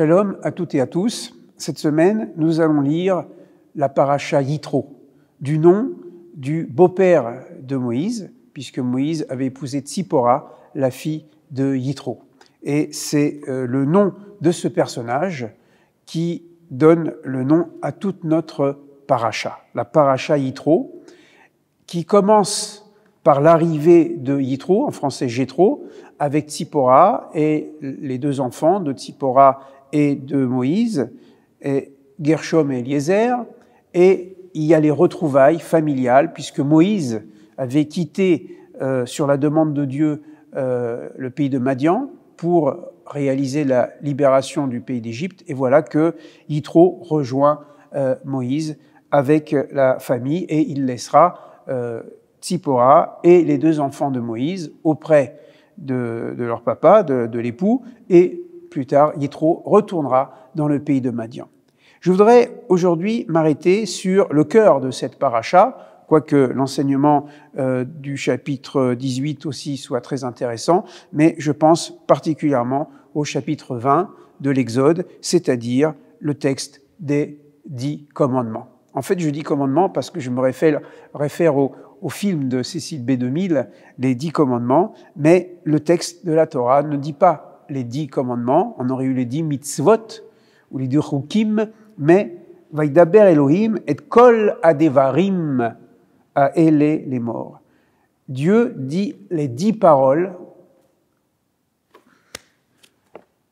Shalom à toutes et à tous. Cette semaine, nous allons lire la paracha Yitro, du nom du beau-père de Moïse, puisque Moïse avait épousé Tsipora, la fille de Yitro. Et c'est euh, le nom de ce personnage qui donne le nom à toute notre paracha, la paracha Yitro, qui commence par l'arrivée de Yitro, en français Jétro, avec Tsipora et les deux enfants de Tsipora et de Moïse, et Gershom et Eliezer, et il y a les retrouvailles familiales, puisque Moïse avait quitté, euh, sur la demande de Dieu, euh, le pays de Madian pour réaliser la libération du pays d'Égypte, et voilà que Yitro rejoint euh, Moïse avec la famille, et il laissera Tzipora et les deux enfants de Moïse auprès de, leur papa, de l'époux, et plus tard, Yitro retournera dans le pays de Madian. Je voudrais aujourd'hui m'arrêter sur le cœur de cette paracha, quoique l'enseignement euh, du chapitre 18 aussi soit très intéressant, mais je pense particulièrement au chapitre 20 de l'Exode, c'est-à-dire le texte des dix commandements. En fait, je dis commandements parce que je me réfère, au, au, film de Cécile B. 2000, les dix commandements, mais le texte de la Torah ne dit pas les dix commandements, on aurait eu les dix mitzvot ou les dix chukim, mais Vaidaber Elohim et Kol Adevarim à éler les morts. Dieu dit les dix paroles.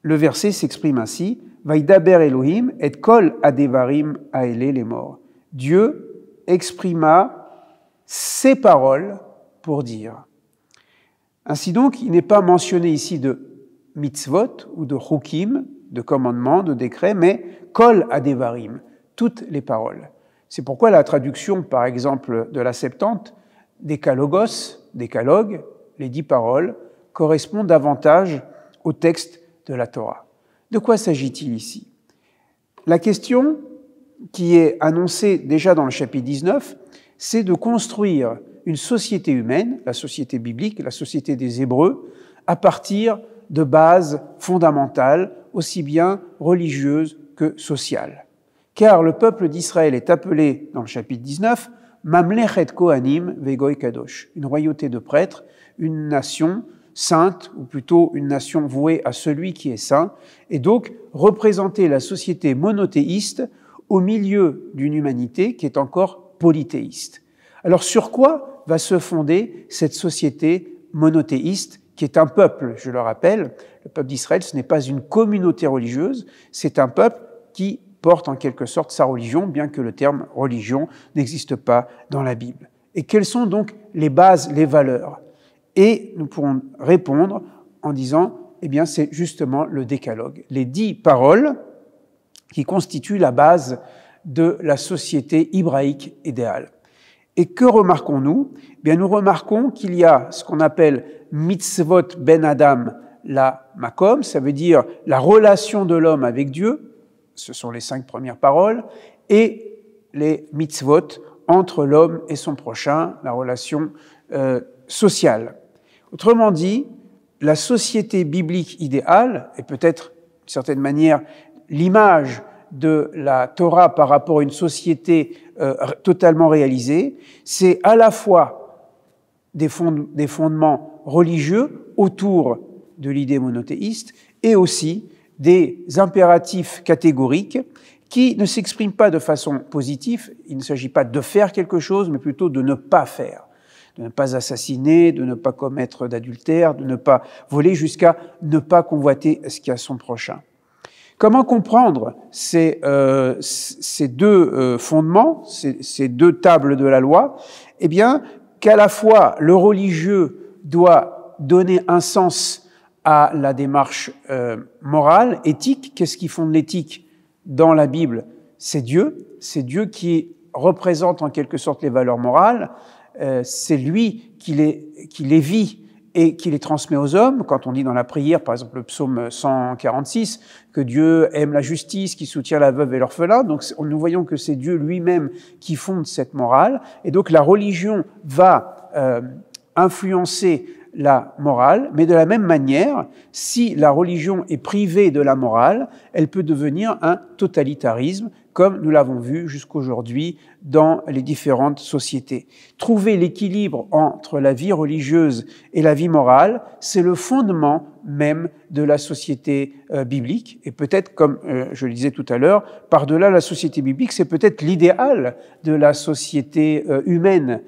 Le verset s'exprime ainsi Vaidaber Elohim et Kol Adevarim à éler les morts. Dieu exprima ses paroles pour dire. Ainsi donc, il n'est pas mentionné ici de mitzvot ou de chukim, de commandement, de décret, mais kol adevarim, toutes les paroles. C'est pourquoi la traduction, par exemple, de la Septante, des kalogos, des les dix paroles, correspond davantage au texte de la Torah. De quoi s'agit-il ici La question qui est annoncée déjà dans le chapitre 19, c'est de construire une société humaine, la société biblique, la société des Hébreux, à partir de base fondamentale, aussi bien religieuse que sociale. Car le peuple d'Israël est appelé, dans le chapitre 19, Mamlechet Kohanim vegoï Kadosh, une royauté de prêtres, une nation sainte, ou plutôt une nation vouée à celui qui est saint, et donc représenter la société monothéiste au milieu d'une humanité qui est encore polythéiste. Alors sur quoi va se fonder cette société monothéiste qui est un peuple, je le rappelle. Le peuple d'Israël, ce n'est pas une communauté religieuse, c'est un peuple qui porte en quelque sorte sa religion, bien que le terme religion n'existe pas dans la Bible. Et quelles sont donc les bases, les valeurs Et nous pourrons répondre en disant, eh bien, c'est justement le décalogue, les dix paroles qui constituent la base de la société hébraïque idéale. Et que remarquons-nous eh Bien, nous remarquons qu'il y a ce qu'on appelle mitzvot ben Adam, la makom, ça veut dire la relation de l'homme avec Dieu. Ce sont les cinq premières paroles et les mitzvot entre l'homme et son prochain, la relation euh, sociale. Autrement dit, la société biblique idéale est peut-être d'une certaine manière l'image de la Torah par rapport à une société euh, totalement réalisée, c'est à la fois des, fondements religieux autour de l'idée monothéiste et aussi des impératifs catégoriques qui ne s'expriment pas de façon positive. Il ne s'agit pas de faire quelque chose, mais plutôt de ne pas faire de ne pas assassiner, de ne pas commettre d'adultère, de ne pas voler, jusqu'à ne pas convoiter ce qui a son prochain. Comment comprendre ces, euh, ces deux euh, fondements, ces, deux tables de la loi Eh bien, qu'à la fois le religieux doit donner un sens à la démarche euh, morale, éthique. Qu'est-ce qui fonde l'éthique dans la Bible C'est Dieu. C'est Dieu qui représente en quelque sorte les valeurs morales. c'est lui qui qui les vit et qui les transmet aux hommes. Quand on dit dans la prière, par exemple le psaume 146, que Dieu aime la justice, qui soutient la veuve et l'orphelin, donc nous voyons que c'est Dieu lui-même qui fonde cette morale, et donc la religion va euh, influencer la morale, mais de la même manière, si la religion est privée de la morale, elle peut devenir un totalitarisme, comme nous l'avons vu jusqu'aujourd'hui dans les différentes sociétés. Trouver l'équilibre entre la vie religieuse et la vie morale, c'est le fondement même de la société euh, biblique. Et peut-être, comme euh, je le disais tout à l'heure, par-delà la société biblique, c'est peut-être l'idéal de la société euh, humaine.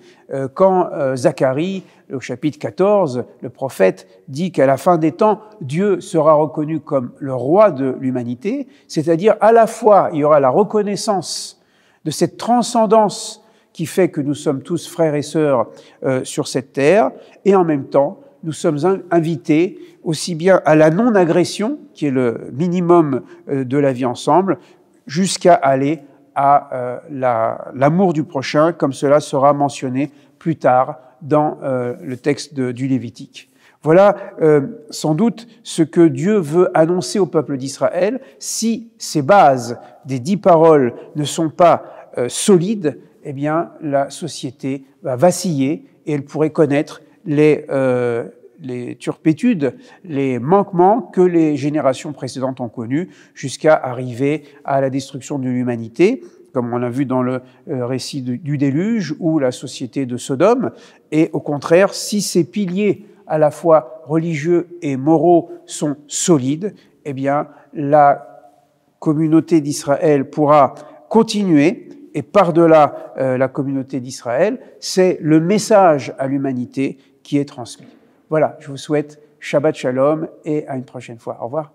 quand Zacharie, au chapitre 14, le prophète dit qu'à la fin des temps, Dieu sera reconnu comme le roi de l'humanité, c'est-à-dire à la fois il y aura la reconnaissance de cette transcendance qui fait que nous sommes tous frères et sœurs euh, sur cette terre, et en même temps, nous sommes invités aussi bien à la non-agression, qui est le minimum euh, de la vie ensemble, jusqu'à aller à euh, l'amour du prochain, comme cela sera mentionné plus tard dans le texte du Lévitique. Voilà euh, sans doute ce que Dieu veut annoncer au peuple d'Israël. Si ces bases des dix paroles ne sont pas euh, solides, eh bien la société va vaciller et elle pourrait connaître les, euh, les turpétudes, les manquements que les générations précédentes ont connus jusqu'à arriver à la destruction de l'humanité comme on l'a vu dans le récit du déluge ou la société de Sodome. Et au contraire, si ces piliers à la fois religieux et moraux sont solides, eh bien, la communauté d'Israël pourra continuer, et par-delà euh, la communauté d'Israël, c'est le message à l'humanité qui est transmis. Voilà, je vous souhaite Shabbat Shalom et à une prochaine fois. Au revoir.